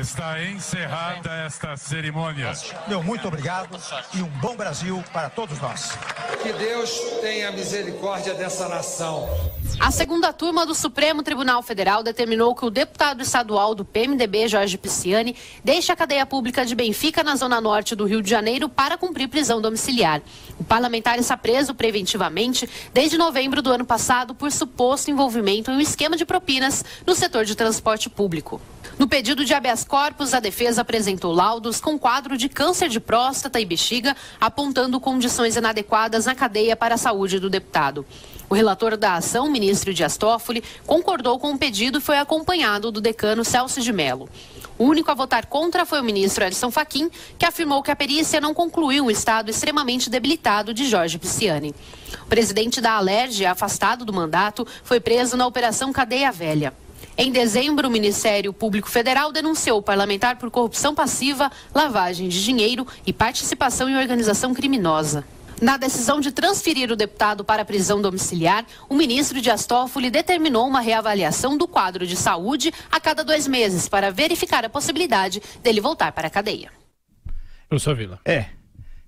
Está encerrada esta cerimônia. Meu muito obrigado e um bom Brasil para todos nós. Que Deus tenha misericórdia dessa nação. A segunda turma do Supremo Tribunal Federal determinou que o deputado estadual do PMDB, Jorge Pisciani, deixe a cadeia pública de Benfica, na zona norte do Rio de Janeiro, para cumprir prisão domiciliar. O parlamentar está preso preventivamente desde novembro do ano passado por suposto envolvimento em um esquema de propinas no setor de transporte público. No pedido de habeas corpos, a defesa apresentou laudos com quadro de câncer de próstata e bexiga, apontando condições inadequadas na cadeia para a saúde do deputado. O relator da ação, ministro Dias Toffoli, concordou com o pedido e foi acompanhado do decano Celso de Mello. O único a votar contra foi o ministro Edson Fachin, que afirmou que a perícia não concluiu o estado extremamente debilitado de Jorge Pisciani. O presidente da Alerj, afastado do mandato, foi preso na Operação Cadeia Velha. Em dezembro, o Ministério Público Federal denunciou o parlamentar por corrupção passiva, lavagem de dinheiro e participação em organização criminosa. Na decisão de transferir o deputado para a prisão domiciliar, o ministro Dias Toffoli determinou uma reavaliação do quadro de saúde a cada dois meses para verificar a possibilidade dele voltar para a cadeia. Eu sou a Vila. É,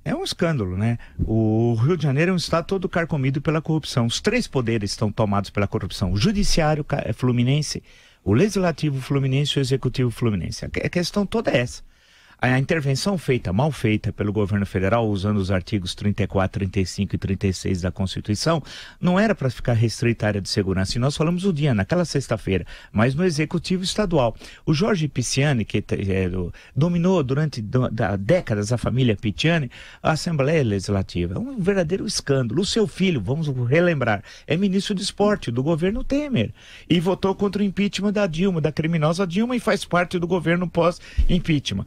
é um escândalo, né? O Rio de Janeiro é um estado todo carcomido pela corrupção. Os três poderes estão tomados pela corrupção: o judiciário é fluminense, o legislativo fluminense e o executivo fluminense. A questão toda é essa a intervenção feita, mal feita pelo governo federal, usando os artigos 34, 35 e 36 da Constituição, não era para ficar restrita à área de segurança. E nós falamos o dia, naquela sexta-feira, mas no Executivo Estadual. O Jorge Pisciani, que é, dominou durante do, da, décadas a família Pisciani, a Assembleia Legislativa. É um verdadeiro escândalo. O seu filho, vamos relembrar, é ministro de esporte do governo Temer e votou contra o impeachment da Dilma, da criminosa Dilma, e faz parte do governo pós-impeachment.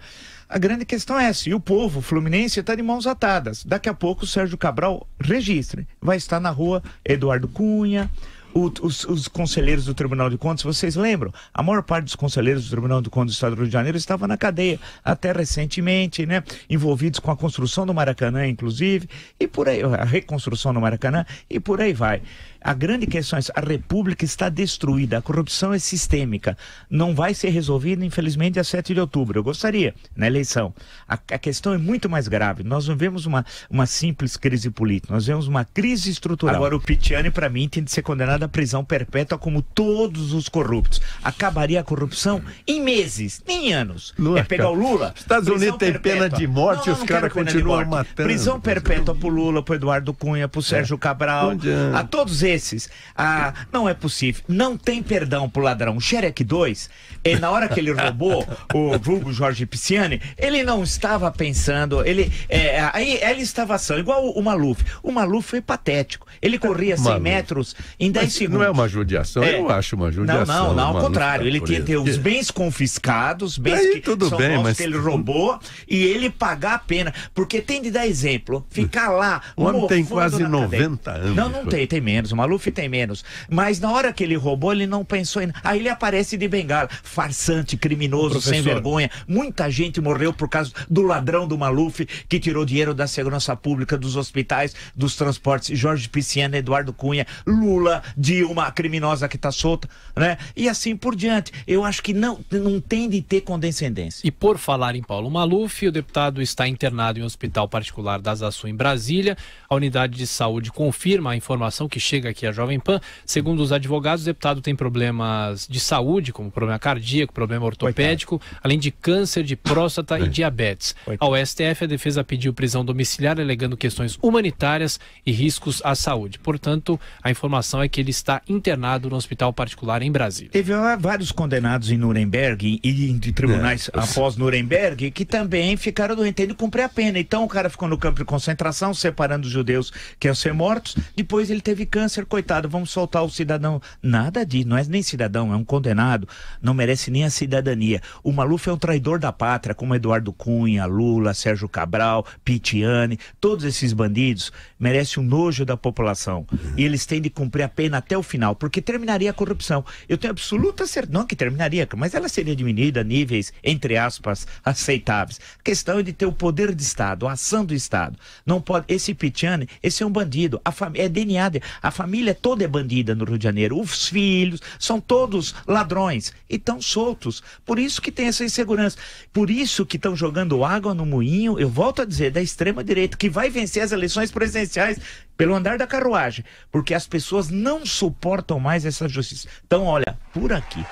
A grande questão é essa. E o povo fluminense está de mãos atadas. Daqui a pouco o Sérgio Cabral registre. Vai estar na rua Eduardo Cunha. O, os, os, conselheiros do Tribunal de Contas, vocês lembram? A maior parte dos conselheiros do Tribunal de Contas do Estado do Rio de Janeiro estava na cadeia, até recentemente, né? Envolvidos com a construção do Maracanã, inclusive, e por aí, a reconstrução do Maracanã, e por aí vai. A grande questão é: a República está destruída, a corrupção é sistêmica, não vai ser resolvida, infelizmente, a 7 de outubro. Eu gostaria, na eleição. A, a questão é muito mais grave. Nós não vemos uma, uma simples crise política, nós vemos uma crise estrutural. Agora, o Pitiani, para mim, tem de ser condenado à prisão perpétua, como todos os corruptos. Acabaria a corrupção em meses, nem anos. Lula, é pegar o Lula. Estados Unidos tem perpétua. pena de morte não, não os caras continuam matando. Prisão perpétua para o Lula, para Eduardo Cunha, o é. Sérgio é. Cabral, a todos eles desses, ah, não é possível, não tem perdão pro ladrão. Shrek 2, ele, na hora que ele roubou o vulgo Jorge Pisciani, ele não estava pensando, ele é, aí ele estava assim, igual o, Maluf. O Maluf foi patético. Ele corria 100 Maluf. metros em 10 Mas segundos. Não é uma judiação, é. eu acho uma judiação. Não, não, não, ao tá contrário. ele tinha que ter os bens confiscados, bens aí, que tudo são bem, mas... que ele roubou e ele pagar a pena, porque tem de dar exemplo, ficar lá, o homem tem quase 90 cadeia. anos. Não, não tem, tem menos, Maluf tem menos. Mas na hora que ele roubou, ele não pensou em. Aí ele aparece de bengala. Farsante, criminoso, Professor. sem vergonha. Muita gente morreu por causa do ladrão do Maluf que tirou dinheiro da segurança pública, dos hospitais, dos transportes. Jorge Pisciana, Eduardo Cunha, Lula, Dilma, a criminosa que está solta, né? E assim por diante. Eu acho que não, não tem de ter condescendência. E por falar em Paulo Maluf, o deputado está internado em um hospital particular das Açu em Brasília. A unidade de saúde confirma a informação que chega aqui a Jovem Pan. Segundo os advogados, o deputado tem problemas de saúde, como problema cardíaco, problema ortopédico, Coitado. além de câncer de próstata é. e diabetes. Coitado. Ao STF, a defesa pediu prisão domiciliar, alegando questões humanitárias e riscos à saúde. Portanto, a informação é que ele está internado no hospital particular em Brasília. Teve ah, vários condenados em Nuremberg e em tribunais é. após Nuremberg que também ficaram doentes de cumprir a pena. Então o cara ficou no campo de concentração, separando os judeus que iam ser mortos. Depois ele teve câncer coitado, vamos soltar o cidadão. Nada disso, não é nem cidadão, é um condenado, não merece nem a cidadania. O Maluf é um traidor da pátria, como Eduardo Cunha, Lula, Sérgio Cabral, Pitiane, todos esses bandidos merecem o um nojo da população. E eles têm de cumprir a pena até o final, porque terminaria a corrupção. Eu tenho absoluta certeza, não que terminaria, mas ela seria diminuída a níveis, entre aspas, aceitáveis. A questão é de ter o poder de Estado, a ação do Estado. Não pode, esse Pitiane, esse é um bandido, a fam... é DNA, a família família toda é bandida no Rio de Janeiro. Os filhos são todos ladrões e estão soltos. Por isso que tem essa insegurança. Por isso que estão jogando água no moinho, eu volto a dizer, da extrema-direita, que vai vencer as eleições presidenciais pelo andar da carruagem. Porque as pessoas não suportam mais essa justiça. Então, olha, por aqui.